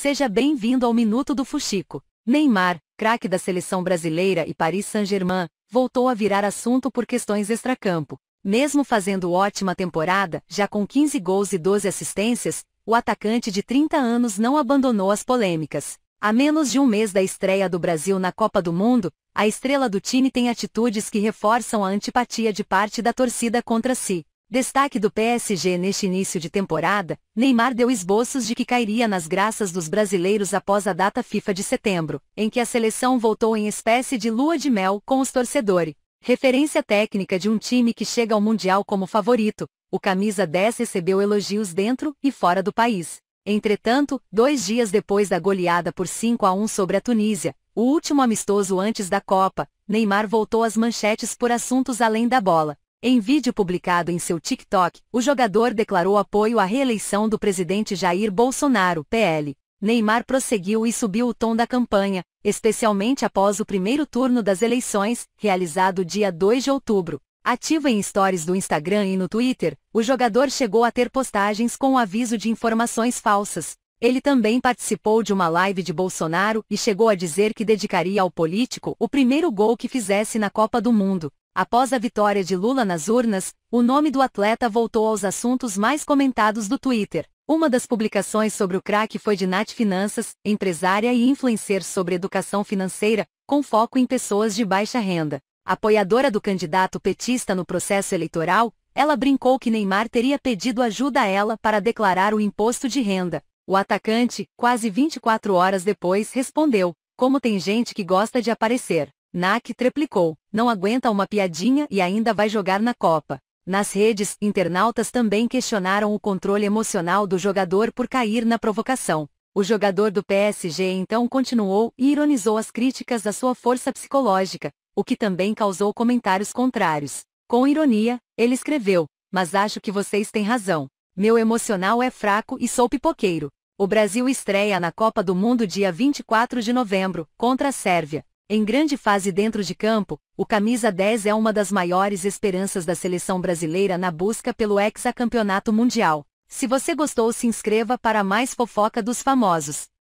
Seja bem-vindo ao Minuto do Fuxico. Neymar, craque da seleção brasileira e Paris Saint-Germain, voltou a virar assunto por questões extracampo. Mesmo fazendo ótima temporada, já com 15 gols e 12 assistências, o atacante de 30 anos não abandonou as polêmicas. A menos de um mês da estreia do Brasil na Copa do Mundo, a estrela do time tem atitudes que reforçam a antipatia de parte da torcida contra si. Destaque do PSG neste início de temporada, Neymar deu esboços de que cairia nas graças dos brasileiros após a data FIFA de setembro, em que a seleção voltou em espécie de lua de mel com os torcedores. Referência técnica de um time que chega ao Mundial como favorito, o camisa 10 recebeu elogios dentro e fora do país. Entretanto, dois dias depois da goleada por 5 a 1 sobre a Tunísia, o último amistoso antes da Copa, Neymar voltou às manchetes por assuntos além da bola. Em vídeo publicado em seu TikTok, o jogador declarou apoio à reeleição do presidente Jair Bolsonaro, PL. Neymar prosseguiu e subiu o tom da campanha, especialmente após o primeiro turno das eleições, realizado dia 2 de outubro. Ativo em stories do Instagram e no Twitter, o jogador chegou a ter postagens com o aviso de informações falsas. Ele também participou de uma live de Bolsonaro e chegou a dizer que dedicaria ao político o primeiro gol que fizesse na Copa do Mundo. Após a vitória de Lula nas urnas, o nome do atleta voltou aos assuntos mais comentados do Twitter. Uma das publicações sobre o craque foi de Nat Finanças, empresária e influencer sobre educação financeira, com foco em pessoas de baixa renda. Apoiadora do candidato petista no processo eleitoral, ela brincou que Neymar teria pedido ajuda a ela para declarar o imposto de renda. O atacante, quase 24 horas depois, respondeu: Como tem gente que gosta de aparecer. NAC triplicou, não aguenta uma piadinha e ainda vai jogar na Copa. Nas redes, internautas também questionaram o controle emocional do jogador por cair na provocação. O jogador do PSG então continuou e ironizou as críticas da sua força psicológica, o que também causou comentários contrários. Com ironia, ele escreveu: Mas acho que vocês têm razão. Meu emocional é fraco e sou pipoqueiro. O Brasil estreia na Copa do Mundo dia 24 de novembro, contra a Sérvia. Em grande fase dentro de campo, o camisa 10 é uma das maiores esperanças da seleção brasileira na busca pelo hexacampeonato mundial. Se você gostou, se inscreva para mais fofoca dos famosos.